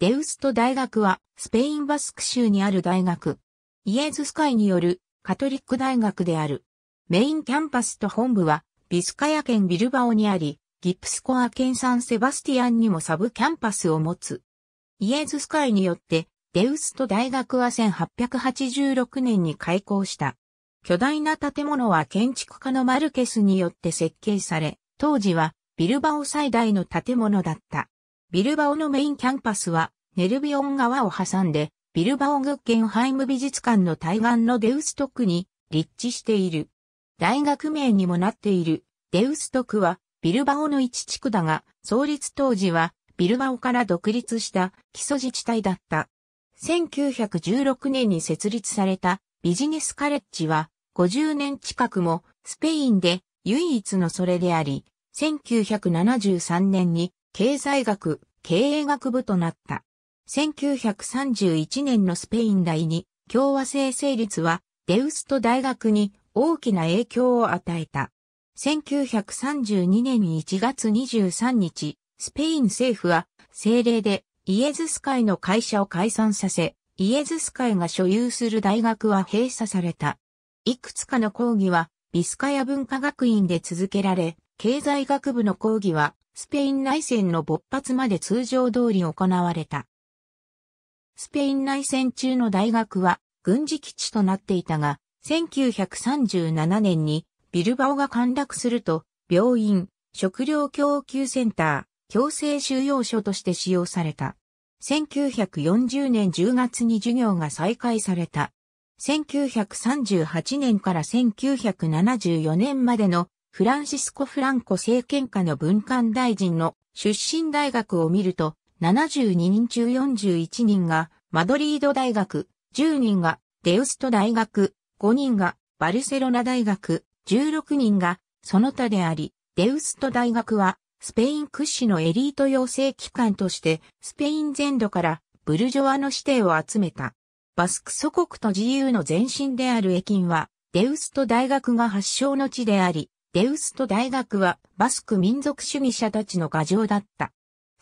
デウスト大学は、スペインバスク州にある大学。イエズス会によるカトリック大学である。メインキャンパスと本部は、ビスカヤ県ビルバオにあり、ギプスコア県サンセバスティアンにもサブキャンパスを持つ。イエズス会によって、デウスト大学は1886年に開校した。巨大な建物は建築家のマルケスによって設計され、当時はビルバオ最大の建物だった。ビルバオのメインキャンパスは、ネルビオン川を挟んで、ビルバオグッンハイム美術館の対岸のデウストクに立地している。大学名にもなっている、デウストクは、ビルバオの一地区だが、創立当時は、ビルバオから独立した基礎自治体だった。1916年に設立されたビジネスカレッジは、50年近くもスペインで唯一のそれであり、1973年に経済学、経営学部となった。1931年のスペイン第二共和制成立はデウスト大学に大きな影響を与えた。1932年1月23日、スペイン政府は政令でイエズス会の会社を解散させ、イエズス会が所有する大学は閉鎖された。いくつかの講義はビスカヤ文化学院で続けられ、経済学部の講義はスペイン内戦の勃発まで通常通り行われた。スペイン内戦中の大学は軍事基地となっていたが、1937年にビルバオが陥落すると、病院、食料供給センター、強制収容所として使用された。1940年10月に授業が再開された。1938年から1974年までのフランシスコ・フランコ政権下の文官大臣の出身大学を見ると、72人中41人がマドリード大学、10人がデウスト大学、5人がバルセロナ大学、16人がその他であり、デウスト大学はスペイン屈指のエリート養成機関としてスペイン全土からブルジョワの指定を集めた。バスク祖国と自由の前身であるエキンは、デウスト大学が発祥の地であり、デウスト大学はバスク民族主義者たちの牙城だった。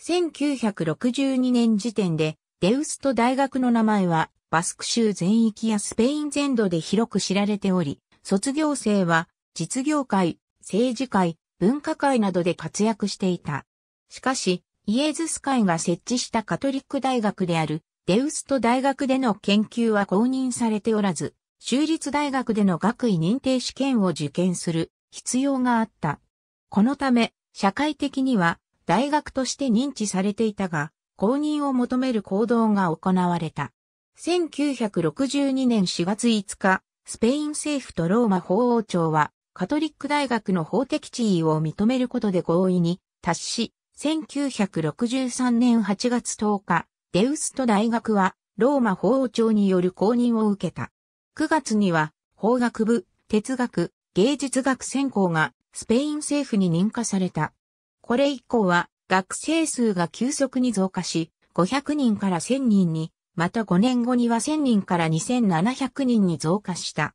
1962年時点でデウスト大学の名前はバスク州全域やスペイン全土で広く知られており、卒業生は実業界、政治界、文化界などで活躍していた。しかし、イエズス会が設置したカトリック大学であるデウスト大学での研究は公認されておらず、州立大学での学位認定試験を受験する必要があった。このため、社会的には大学として認知されていたが、公認を求める行動が行われた。1962年4月5日、スペイン政府とローマ法王庁は、カトリック大学の法的地位を認めることで合意に達し、1963年8月10日、デウスト大学はローマ法王庁による公認を受けた。9月には法学部、哲学、芸術学専攻がスペイン政府に認可された。これ以降は学生数が急速に増加し、500人から1000人に、また5年後には1000人から2700人に増加した。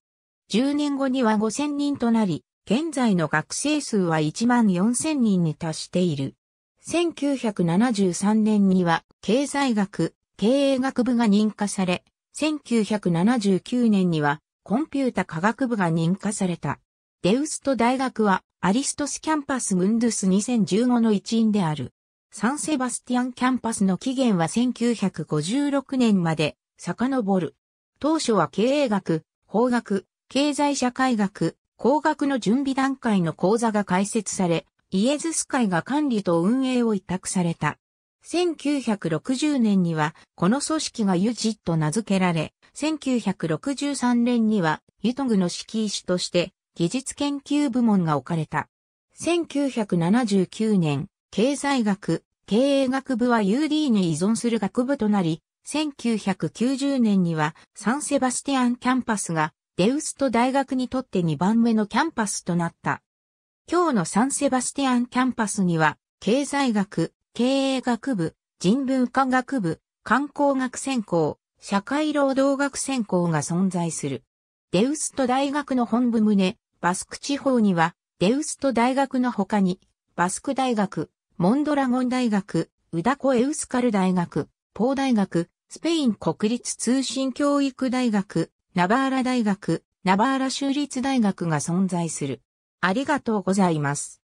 10年後には5000人となり、現在の学生数は1万4000人に達している。1973年には経済学、経営学部が認可され、1979年にはコンピュータ科学部が認可された。デウスト大学はアリストスキャンパスムンドゥス2015の一員である。サンセバスティアンキャンパスの起源は1956年まで遡る。当初は経営学、法学、経済社会学、工学の準備段階の講座が開設され、イエズス会が管理と運営を委託された。1960年には、この組織がユジッと名付けられ、1963年には、ユトグの指揮師として、技術研究部門が置かれた。1979年、経済学、経営学部は UD に依存する学部となり、1990年にはサンセバスティアンキャンパスがデウスト大学にとって2番目のキャンパスとなった。今日のサンセバスティアンキャンパスには、経済学、経営学部、人文科学部、観光学専攻、社会労働学専攻が存在する。デウスト大学の本部棟、バスク地方には、デウスト大学の他に、バスク大学、モンドラゴン大学、ウダコエウスカル大学、ポー大学、スペイン国立通信教育大学、ナバーラ大学、ナバーラ州立大学が存在する。ありがとうございます。